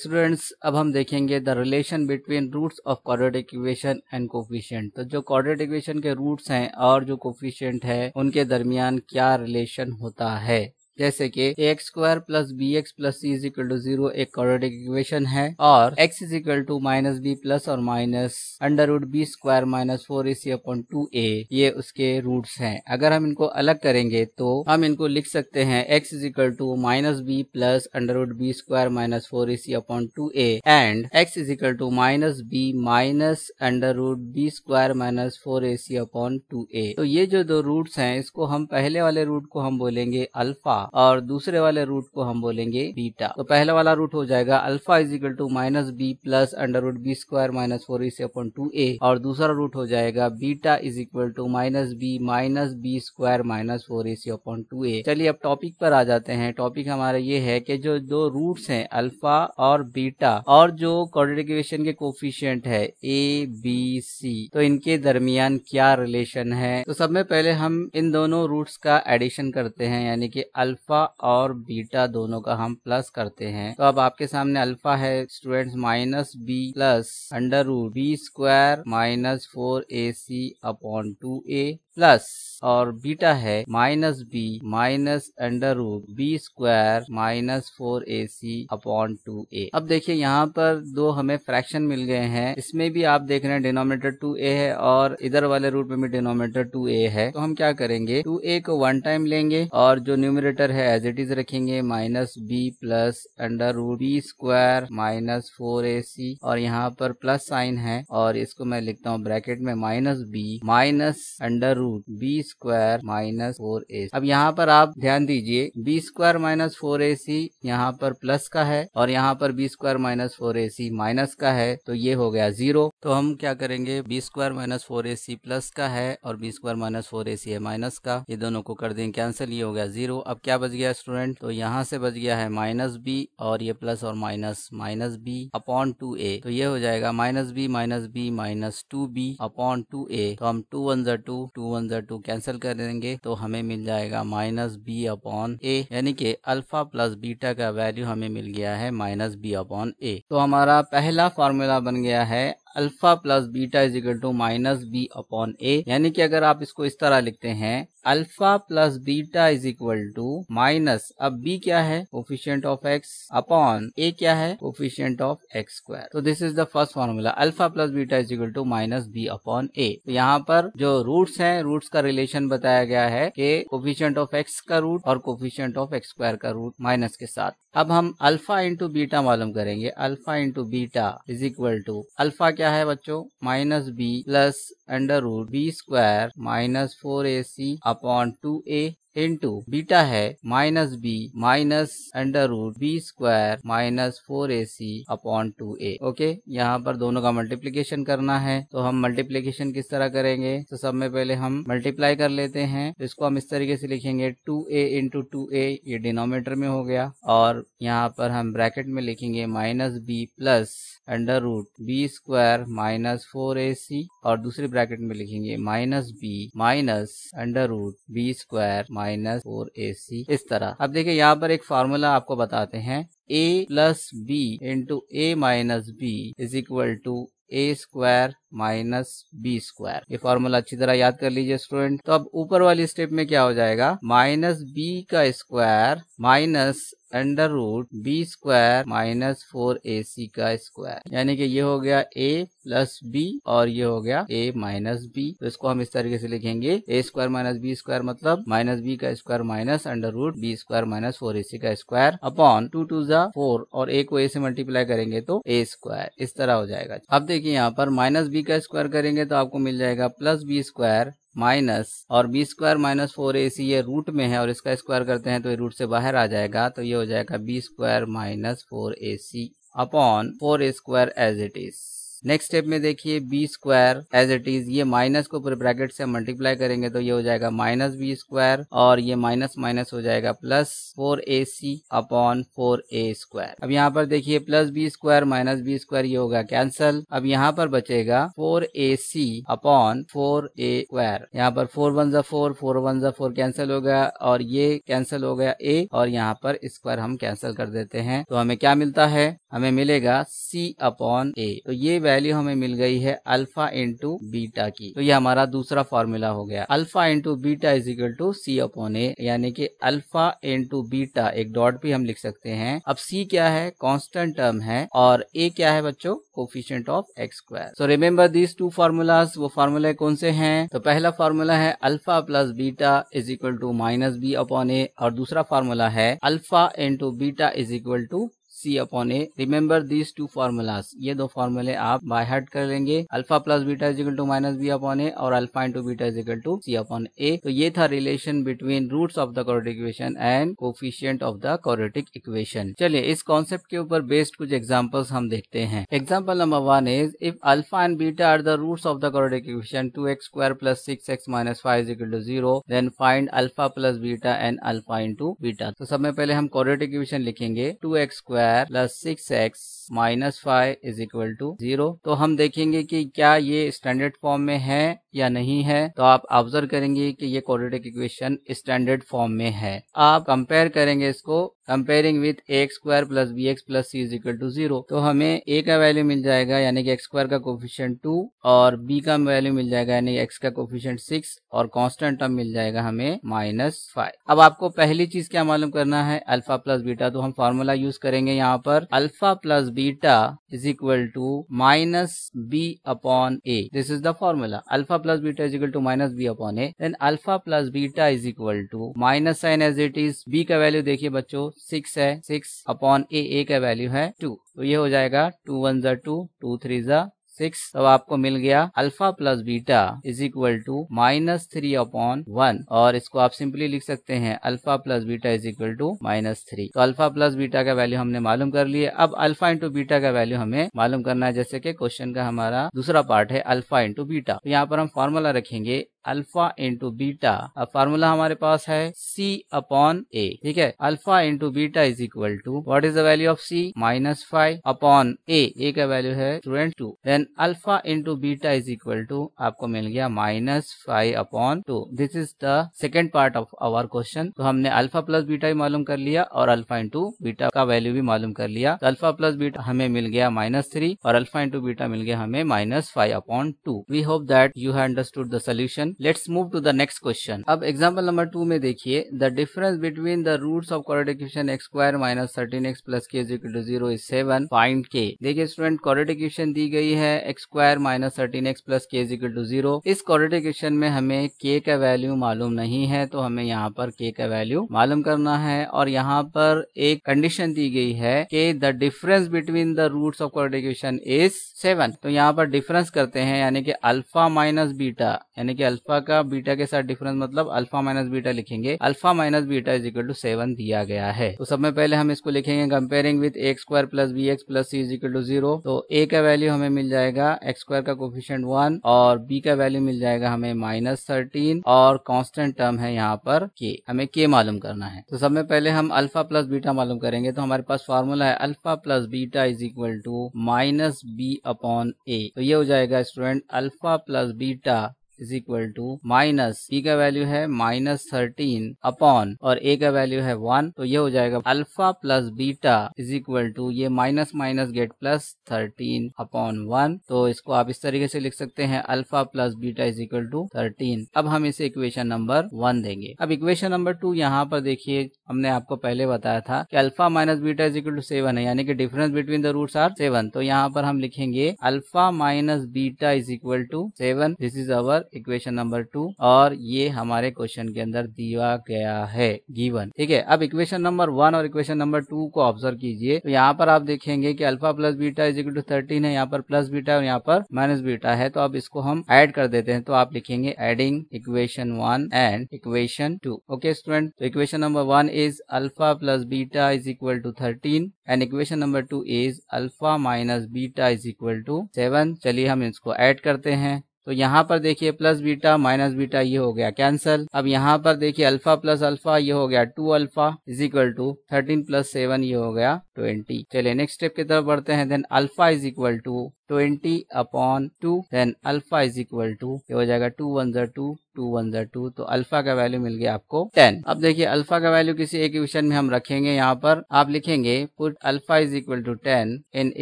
students अब हम देखेंगे the relation between roots of quadratic equation and coefficient तो जो क्वाड्रेटिक इक्वेशन के रूट्स हैं और जो कोफिशियंट है उनके दरमियान क्या रिलेशन होता है जैसे कि x square plus B x plus C is equal to zero एक क्वाड्रेटिक इक्वेशन है और x is equal to minus b plus और minus under root b square minus four a c upon two a ये उसके roots हैं अगर हम इनको अलग करेंगे तो हम इनको लिख सकते हैं x is equal to minus b plus under root b square minus four a c upon two a and x is equal to minus b minus under root b square minus four a c upon two a तो ये जो दो roots हैं इसको हम पहले वाले root को हम बोलेंगे अल्फा और दूसरे वाले रूट को हम बोलेंगे बीटा तो पहला वाला रूट हो जाएगा alpha is equal to minus b plus under root b square minus four इस अपन टू ए और दूसरा रूट हो जाएगा beta is equal to minus b minus b square minus four a c upon two a चलिए अब topic पर आ जाते हैं टॉपिक हमारा ये है कि जो दो रूट्स हैं अल्फा और बीटा और जो कॉर्डिनेटिवेशन के कोफिशियंट है ए बी सी तो इनके दरमियान क्या रिलेशन है तो सब में पहले हम इन दोनों रूट्स का एडिशन करते हैं यानी कि अल्फा अल्फा और बीटा दोनों का हम प्लस करते हैं तो अब आपके सामने अल्फा है students minus b plus under root b square minus four a c upon two a plus और बीटा है minus b minus under root b square minus four a c upon two a अब देखिए यहाँ पर दो हमें fraction मिल गए हैं इसमें भी आप देख रहे हैं डिनोमिनेटर टू ए है और इधर वाले रूट में भी डिनोमिनेटर टू ए है तो हम क्या करेंगे टू ए को वन टाइम लेंगे और जो न्यूमिनेटर है एज इट इज रखेंगे minus b plus under root b square minus four a c और यहाँ पर प्लस साइन है और इसको मैं लिखता हूँ ब्रैकेट में minus b minus under root b square minus four a अब यहाँ पर आप ध्यान दीजिए b square minus four a c यहाँ पर प्लस का है और यहाँ पर b square minus four a c minus का है तो ये हो गया जीरो तो हम क्या करेंगे b square minus four a c plus का है और b square minus four a c है माइनस का ये दोनों को कर देंगे कैंसिल ये हो गया जीरो अब क्या बच गया स्टूडेंट तो यहाँ से बच गया है माइनस बी और ये प्लस और minus minus B upon two a तो ये हो जाएगा minus b minus b minus two b upon two a तो हम टू वन जो टू टू वन ज़र टू कैंसिल कर देंगे तो हमें मिल जाएगा माइनस बी अपॉन ए यानी कि अल्फा प्लस बीटा का वैल्यू हमें मिल गया है माइनस बी अपॉन ए तो हमारा पहला फॉर्मूला बन गया है alpha plus beta is equal to minus B upon a यानी कि अगर आप इसको इस तरह लिखते हैं alpha plus beta is equal to minus अब बी क्या है coefficient of x upon a क्या है कोफिशियंट ऑफ एक्स स्क्वायर तो this is the first formula alpha plus beta is equal to minus B upon ए तो यहाँ पर जो रूट्स हैं रूट्स का रिलेशन बताया गया है कि कोफिशियंट ऑफ एक्स का रूट और कोफिशियंट ऑफ एक्स स्क्वायर का रूट माइनस के साथ अब हम अल्फा इंटू बीटा मालूम करेंगे alpha into beta is equal to alpha क्या है बच्चों minus b plus under root b square minus 4ac upon 2a into beta है minus b minus under root b square minus four a c upon two a okay यहाँ पर दोनों का multiplication करना है तो हम मल्टीप्लीकेशन किस तरह करेंगे तो सब में पहले हम मल्टीप्लाई कर लेते हैं तो इसको हम इस तरीके से लिखेंगे two a into two a ये डिनोमीटर में हो गया और यहाँ पर हम ब्रैकेट में लिखेंगे minus b plus under root b square minus four a c और दूसरे ब्रैकेट में लिखेंगे minus b minus under root b square minus four a c इस तरह अब देखिए यहाँ पर एक फार्मूला आपको बताते हैं a plus b into a minus b is equal to a square minus b square ये फॉर्मूला अच्छी तरह याद कर लीजिए स्टूडेंट तो अब ऊपर वाली स्टेप में क्या हो जाएगा माइनस बी का square minus under root b square minus four a c का स्क्वायर यानी कि ये हो गया ए प्लस बी और ये हो गया ए माइनस बी तो इसको हम इस तरीके से लिखेंगे a square minus b square मतलब माइनस बी का square minus under root b square minus four a c का स्क्वायर अपॉन टू टू जा फोर और ए को ए से मल्टीप्लाई करेंगे तो ए स्क्वायर इस तरह हो जाएगा अब देखिए यहाँ पर माइनस बी का स्क्वायर करेंगे तो आपको मिल जाएगा प्लस बी स्क्वायर माइनस और b square minus four a c ये रूट में है और इसका स्क्वायर करते हैं तो ये रूट से बाहर आ जाएगा तो ये हो जाएगा b square minus four a c upon four a square as it is next step में देखिए b square as it is ये माइनस को पूरे ब्रैकेट से मल्टीप्लाई करेंगे तो ये हो जाएगा माइनस बी स्क्वायर और ये माइनस माइनस हो जाएगा plus four a c upon four a square अब यहाँ पर देखिए plus b square minus b square ये होगा कैंसल अब यहाँ पर बचेगा four a c upon four a square यहाँ पर फोर वन जो फोर फोर वन जो फोर कैंसिल हो गया और ये कैंसिल हो गया ए और यहाँ पर स्क्वायर हम कैंसिल कर देते हैं तो हमें क्या मिलता है हमें मिलेगा सी अपॉन ए तो ये वैल्यू हमें मिल गई है अल्फा इंटू बीटा की तो ये हमारा दूसरा फॉर्मूला हो गया alpha into beta is equal to c upon a यानी कि अल्फा इंटू बीटा एक डॉट भी हम लिख सकते हैं अब सी क्या है कॉन्स्टेंट टर्म है और ए क्या है बच्चों coefficient of x square so remember these two formulas वो फार्मूला कौन से हैं तो पहला फार्मूला है alpha plus beta is equal to minus B upon a और दूसरा फार्मूला है alpha into beta is equal to c upon a remember these two formulas ये दो फार्मूले आप बाय हार्ट कर लेंगे alpha plus beta is equal to minus B upon a और alpha into beta is equal to c upon ए तो ये था relation between root of the quadratic equation and coefficient of the quadratic equation चलिए इस concept के ऊपर बेस्ड कुछ examples हम देखते हैं example number one is if alpha and beta are the root of the quadratic equation two x square plus six x minus five is equal to zero then find alpha plus beta and alpha into beta तो सबसे पहले हम quadratic equation लिखेंगे two x square square plus six x minus five is equal to zero तो हम देखेंगे कि क्या ये स्टैंडर्ड फॉर्म में है या नहीं है तो आप ऑब्जर्व करेंगे कि ये क्वाड्रेटिक इक्वेशन स्टैंडर्ड फॉर्म में है आप कंपेयर करेंगे इसको comparing with x square plus B x plus C is equal to zero तो हमें ए का वैल्यू मिल जाएगा यानी कि एक्स स्क्वायर का कोफिशियंट टू और बी का वैल्यू मिल जाएगा यानी एक्स का कोफिशियंट सिक्स और कॉन्स्टेंट टर्म मिल जाएगा हमें माइनस फाइव अब आपको पहली चीज क्या मालूम करना है अल्फा प्लस बीटा तो हम फॉर्मूला यूज करेंगे यहाँ पर alpha plus beta is equal to minus B upon a this is the formula alpha plus beta is equal to minus B upon a then alpha plus beta is equal to minus sign as it is b का value देखिए बच्चों six है six upon A A का value है to तो ये हो जाएगा टू वन जा टू टू थ्री जा सिक्स तो आपको मिल गया alpha plus beta is equal to minus three upon one और इसको आप सिंपली लिख सकते हैं alpha plus beta is equal to minus three तो अल्फा प्लस बीटा का वैल्यू हमने मालूम कर लिए अब अल्फा इंटू बीटा का वैल्यू हमें मालूम करना है जैसे कि क्वेश्चन का हमारा दूसरा पार्ट है अल्फा इंटू बीटा तो यहाँ पर हम फॉर्मूला रखेंगे अल्फा इंटू बीटा अब फार्मूला हमारे पास है सी अपॉन ए ठीक है alpha into beta is equal to what is the value of C minus five upon A A का वैल्यू है student to then alpha into beta is equal to आपको मिल गया minus five upon two this is the second part of our question तो हमने alpha plus beta भी मालूम कर लिया और अल्फा इंटू बीटा का वैल्यू भी मालूम कर लिया तो अल्फा प्लस बीटा हमें मिल गया माइनस थ्री और अल्फा इंटू बीटा मिल गया हमें minus five upon two we hope that you have understood the solution question let's move to the next question अब एग्जाम्पल नंबर टू में देखिए the difference between the root of quadratic X square minus thirteen X plus K is equal to zero seven find K देखिए student quadratic दी गई है X square minus thirteen X plus K is equal to zero इस quadratic में हमें के का value मालूम नहीं है तो हमें यहाँ पर के का वैल्यू मालूम करना है और यहाँ पर एक कंडीशन दी गई है कि the difference between the root of quadratic is seven तो यहाँ पर डिफरेंस करते हैं यानी कि अल्फा माइनस बीटा यानी कि अल्फा का बीटा के साथ डिफरेंस मतलब अल्फा माइनस बीटा लिखेंगे alpha minus beta is equal to seven दिया गया है तो सब में पहले हम इसको लिखेंगे comparing with X square plus B x plus C is equal to zero तो ए का वैल्यू हमें मिल जाएगा एक्स स्क्वायर का कोफिशियंट वन और बी का वैल्यू मिल जाएगा हमें माइनस थर्टीन और कॉन्स्टेंट टर्म है यहाँ पर के हमें के मालूम करना है तो सब में पहले हम अल्फा प्लस बीटा मालूम करेंगे तो हमारे पास फॉर्मूला है alpha plus beta is equal to minus B upon ए तो ये हो जाएगा student alpha plus beta is equal to minus P का वैल्यू है माइनस थर्टीन अपॉन और ए का वैल्यू है वन तो ये हो जाएगा alpha plus beta is equal to ये minus minus get plus thirteen upon one तो इसको आप इस तरीके से लिख सकते हैं alpha plus beta is equal to thirteen अब हम इसे इक्वेशन नंबर वन देंगे अब इक्वेशन नंबर टू यहाँ पर देखिए हमने आपको पहले बताया था कि alpha minus beta is equal to seven है यानी कि difference between the roots are seven तो यहाँ पर हम लिखेंगे alpha minus beta is equal to seven this is our equation number two और ये हमारे क्वेश्चन के अंदर दिया गया है गिवन ठीक है अब इक्वेशन नंबर वन और इक्वेशन नंबर टू को ऑब्जर्व कीजिए तो यहाँ पर आप देखेंगे कि alpha plus beta is equal to thirteen है यहाँ पर प्लस बीटा और यहाँ पर माइनस बीटा है तो अब इसको हम एड कर देते हैं तो आप लिखेंगे adding equation one and equation two okay student तो equation number one is alpha plus beta is equal to thirteen and equation number two is alpha minus beta is equal to seven चलिए हम इसको add करते हैं तो यहाँ पर देखिए प्लस बीटा माइनस बीटा ये हो गया कैंसल अब यहाँ पर देखिए अल्फा प्लस अल्फा ये हो गया two alpha is equal to thirteen plus seven ये हो गया ट्वेंटी चलिए नेक्स्ट स्टेप की तरफ बढ़ते हैं then alpha is equal to twenty upon two then alpha is equal to ये हो जाएगा टू वन जर टू टू वन जर टू तो अल्फा का वैल्यू मिल गया आपको टेन अब देखिए अल्फा का वैल्यू किसी एक इक्वेशन में हम रखेंगे यहाँ पर आप लिखेंगे put alpha is equal to ten in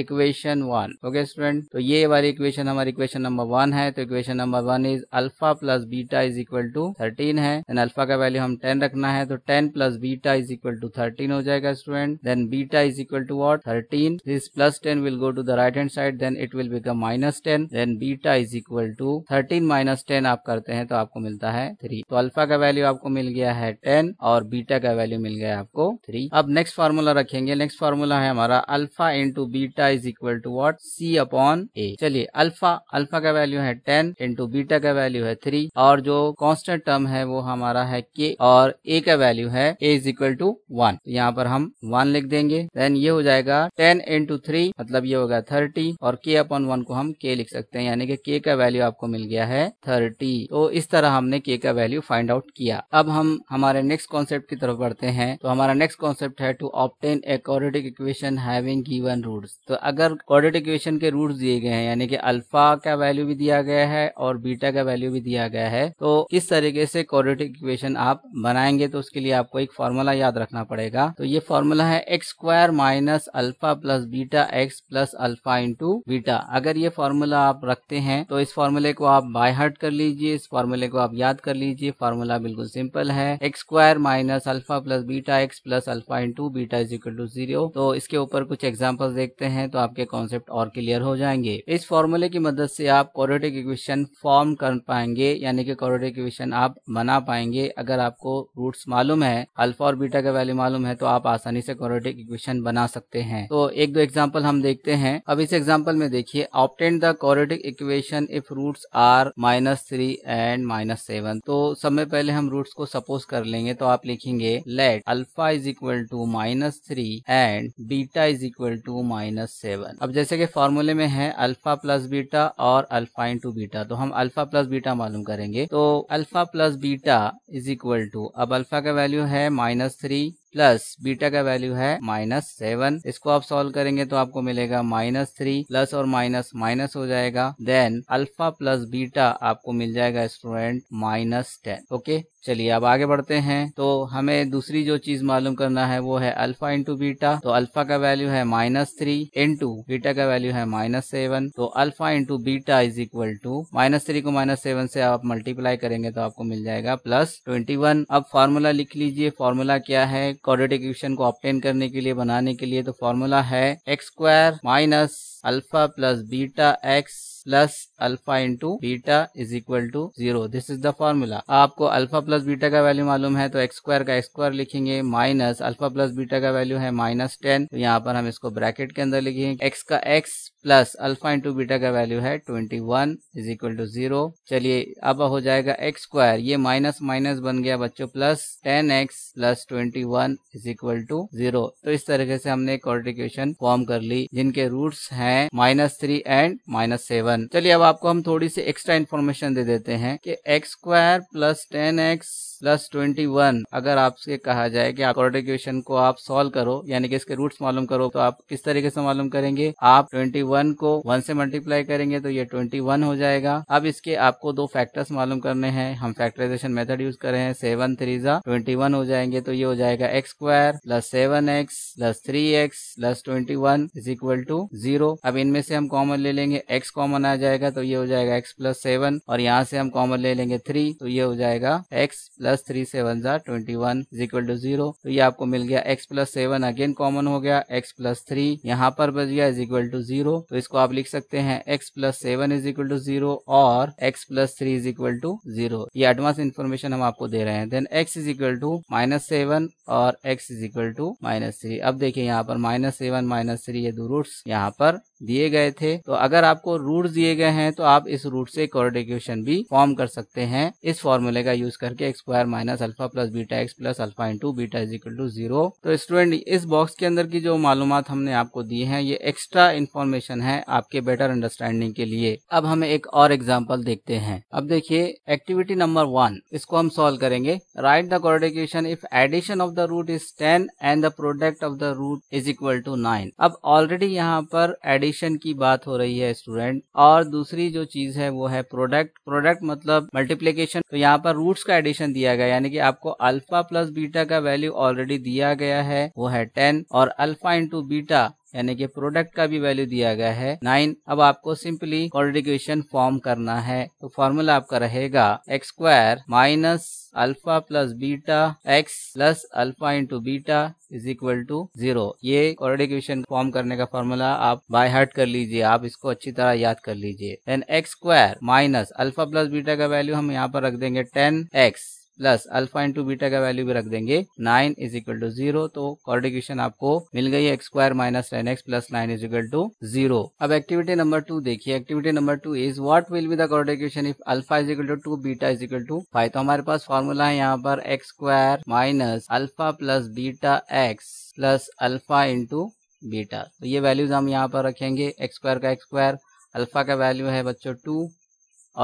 equation one okay student तो ये वाली इक्वेशन हमारी इक्वेशन नंबर वन है तो equation number one is alpha plus beta is equal to thirteen है देन अल्फा का वैल्यू हम टेन रखना है तो ten plus beta is equal to thirteen हो जाएगा student then beta is equal to what 13 this plus 10 will go to the right hand side then it will become minus 10 then beta is equal to 13 minus ten आप करते हैं तो आपको मिलता है three तो अल्फा का वैल्यू आपको मिल गया है टेन और बीटा का वैल्यू मिल गया आपको थ्री अब नेक्स्ट फार्मूला रखेंगे नेक्स्ट फार्मूला है हमारा alpha into beta is equal to what C upon A चलिए अल्फा अल्फा का वैल्यू है टेन इंटू बीटा का वैल्यू है थ्री और जो कॉन्स्टेंट टर्म है वो हमारा है के और ए का वैल्यू है A is equal to one यहाँ पर हम वन लिख देंगे देन ये हो जाएगा टेन इंटू थ्री मतलब ये होगा थर्टी और के अपॉन वन को हम के लिख सकते हैं यानी कि के का वैल्यू आपको मिल गया है थर्टी तो इस तरह हमने के का वैल्यू फाइंड आउट किया अब हम हमारे नेक्स्ट कॉन्सेप्ट की तरफ बढ़ते हैं तो हमारा नेक्स्ट कॉन्सेप्ट है to obtain a quadratic equation having given roots तो अगर क्वाड्रेटिक इक्वेशन के रूट दिए गए हैं यानी कि अल्फा का वैल्यू भी दिया गया है और बीटा का वैल्यू भी दिया गया है तो किस तरीके से क्वाड्रेटिक इक्वेशन आप बनाएंगे तो उसके लिए आपको एक फॉर्मूला याद रखना पड़ेगा तो ये फॉर्मूला है X square minus alpha plus beta x plus alpha into beta अगर ये फार्मूला आप रखते हैं तो इस फॉर्मूले को आप बाय हर्ट कर लीजिए इस फॉर्मूले को आप याद कर लीजिए फॉर्मूला बिल्कुल सिंपल है X square minus alpha plus beta x plus alpha into beta is equal to zero तो इसके ऊपर कुछ एग्जाम्पल देखते हैं तो आपके कॉन्सेप्ट और क्लियर हो जाएंगे इस फॉर्मूले की मदद से आप कॉरेटिक इक्वेशन फॉर्म कर पाएंगे यानी कि कोरोटिक इक्वेशन आप बना पाएंगे अगर आपको रूट्स मालूम है अल्फा और बीटा का वैल्यू मालूम है तो आप आसानी से कॉरेटिक इक्वेशन बना सकते हैं तो एक दो एग्जाम्पल हम देखते हैं अब इस एग्जाम्पल में देखिए obtain the quadratic equation if roots are minus three and minus seven तो समय पहले हम रूट्स को सपोज कर लेंगे तो आप लिखेंगे let alpha is equal to minus three and beta is equal to minus seven अब जैसे कि फॉर्मूले में है अल्फा प्लस बीटा और अल्फा टू बीटा तो हम अल्फा प्लस बीटा मालूम करेंगे तो alpha plus beta is equal to अब अल्फा का वैल्यू है माइनस थ्री प्लस बीटा का वैल्यू है माइनस सेवन इसको आप सॉल्व करेंगे तो आपको मिलेगा माइनस थ्री प्लस और माइनस माइनस हो जाएगा देन अल्फा प्लस बीटा आपको मिल जाएगा स्टूडेंट माइनस टेन ओके चलिए अब आगे बढ़ते हैं तो हमें दूसरी जो चीज मालूम करना है वो है अल्फा इंटू बीटा तो अल्फा का वैल्यू है माइनस थ्री इंटू बीटा का वैल्यू है माइनस सेवन तो alpha into beta is equal to minus three को माइनस सेवन से आप मल्टीप्लाई करेंगे तो आपको मिल जाएगा प्लस ट्वेंटी वन अब फार्मूला लिख लीजिए फार्मूला क्या है क्वाड्रेटिक इक्वेशन को ऑप्टेन करने के लिए बनाने के लिए तो फार्मूला है X square minus alpha plus beta x plus alpha into beta is equal to zero this is the formula आपको अल्फा प्लस बीटा का वैल्यू मालूम है तो एक्स स्क्वायर का एक्स स्क्वायर लिखेंगे माइनस अल्फा प्लस बीटा का value है minus ten तो यहाँ पर हम इसको ब्रैकेट के अंदर लिखेंगे एक्स का X plus alpha into beta का वैल्यू है twenty one is equal to zero चलिए अब हो जाएगा एक्स स्क्वायर ये माइनस माइनस बन गया बच्चों plus ten X plus twenty one is equal to zero तो इस तरीके से हमने एक फॉर्म कर ली जिनके रूट्स हैं minus three and minus seven seven चलिए अब आपको हम थोड़ी सी एक्स्ट्रा इन्फॉर्मेशन दे देते हैं कि x square plus ten X plus twenty one अगर आपसे कहा जाए कि आप इक्वेशन को आप सॉल्व करो यानी कि इसके रूट्स मालूम करो तो आप किस तरीके से मालूम करेंगे आप ट्वेंटी वन को वन से मल्टीप्लाई करेंगे तो ये ट्वेंटी वन हो जाएगा अब इसके आपको दो फैक्टर्स मालूम करने हैं हम फैक्टराइजेशन मेथड यूज कर रहे हैं सेवन थ्री जा ट्वेंटी वन हो जाएंगे तो ये हो जाएगा X square plus seven x plus three X plus twenty one is equal to zero अब इनमें से हम कॉमन ले लेंगे एक्स कॉमन आ जाएगा तो ये हो जाएगा एक्स प्लस सेवन और यहाँ से हम कॉमन ले लेंगे थ्री तो ये हो जाएगा X plus plus three seven जार twenty one is equal to zero तो ये आपको मिल गया X plus seven again common हो गया एक्स प्लस थ्री यहाँ पर बच गया इज इक्वल टू जीरो तो इसको आप लिख सकते हैं X plus seven is equal to zero और X plus three is equal to zero ये एडवांस इन्फॉर्मेशन हम आपको दे रहे हैं then X is equal to minus seven और x is equal to minus three अब देखिये यहाँ पर माइनस सेवन माइनस थ्री ये दो रूट्स यहाँ पर दिए गए थे तो अगर आपको रूट दिए गए हैं तो आप इस रूट से कोर्ड इक्वेशन भी फॉर्म कर सकते हैं इस फॉर्मूले का यूज करके X square minus alpha plus beta x plus alpha into beta is equal to zero तो स्टूडेंट इस बॉक्स के अंदर की जो मालूम हमने आपको दी है ये एक्स्ट्रा इन्फॉर्मेशन है आपके बेटर अंडरस्टैंडिंग के लिए अब हम एक और एग्जाम्पल देखते हैं अब देखिए एक्टिविटी नंबर वन इसको हम सोल्व करेंगे write the quadratic equation if addition of the root is ten and the product of the root is equal to nine अब ऑलरेडी यहाँ पर एडिशन एडिशन की बात हो रही है स्टूडेंट और दूसरी जो चीज है वो है प्रोडक्ट प्रोडक्ट मतलब मल्टीप्लीकेशन तो यहाँ पर रूट्स का एडिशन दिया गया यानी कि आपको अल्फा प्लस बीटा का वैल्यू ऑलरेडी दिया गया है वो है टेन और अल्फा इंटू बीटा यानी कि प्रोडक्ट का भी वैल्यू दिया गया है नाइन अब आपको सिंपली क्वालिफिकेशन फॉर्म करना है तो फॉर्मूला आपका रहेगा X square minus alpha plus beta x plus alpha into beta is equal to zero ये क्वारिफिकेशन फॉर्म करने का फॉर्मूला आप बाय हार्ट कर लीजिए आप इसको अच्छी तरह याद कर लीजिए then X square minus alpha plus beta का वैल्यू हम यहाँ पर रख देंगे ten X plus alpha into beta का वैल्यू भी रख देंगे nine is equal to zero तो कॉर्डिकेशन आपको मिल गई है X square minus ten X plus nine is equal to zero अब एक्टिविटी नंबर टू देखिए activity number two is what will be the कॉर्डिकेशन if alpha is equal to to beta is equal to five तो हमारे पास formula है यहाँ पर x square minus alpha plus beta x plus alpha into beta तो ये values हम यहाँ पर रखेंगे एक्स स्क्वायर का एक्स स्क्वायर अल्फा का वैल्यू है बच्चों टू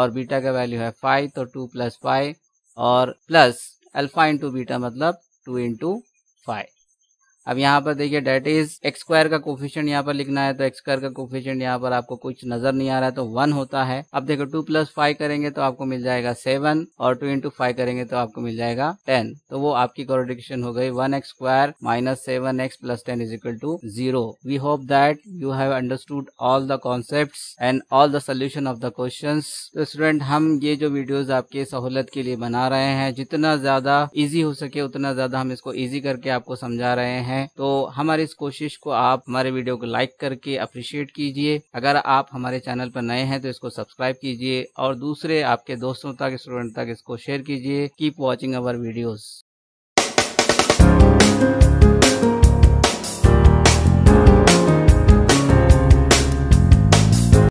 और बीटा का वैल्यू है फाइव तो टू प्लस फाइव और प्लस अल्फा इंटू बीटा मतलब टू इंटू फाइव अब यहाँ पर देखिए डेट इज एक्सक्वायर का कोफिशियंट यहाँ पर लिखना है तो एक्सक्वायर का कोफिशियंट यहाँ पर आपको कुछ नजर नहीं आ रहा है तो वन होता है अब देखो टू प्लस फाइव करेंगे तो आपको मिल जाएगा सेवन और टू इंटू फाइव करेंगे तो आपको मिल जाएगा टेन तो वो आपकी कॉन्ट्रिक्शन हो गई one x square minus seven x plus ten is equal to zero we hope that you have understood all the concept and all the solution of the question तो स्टूडेंट हम ये जो videos आपके सहूलत के लिए बना रहे हैं जितना ज्यादा इजी हो सके उतना ज्यादा हम इसको इजी करके आपको समझा रहे हैं है तो हमारी इस कोशिश को आप हमारे वीडियो को लाइक करके अप्रिशिएट कीजिए अगर आप हमारे चैनल पर नए हैं तो इसको सब्सक्राइब कीजिए और दूसरे आपके दोस्तों तक स्टूडेंट तक इसको शेयर कीजिए कीप वॉचिंग अवर वीडियोज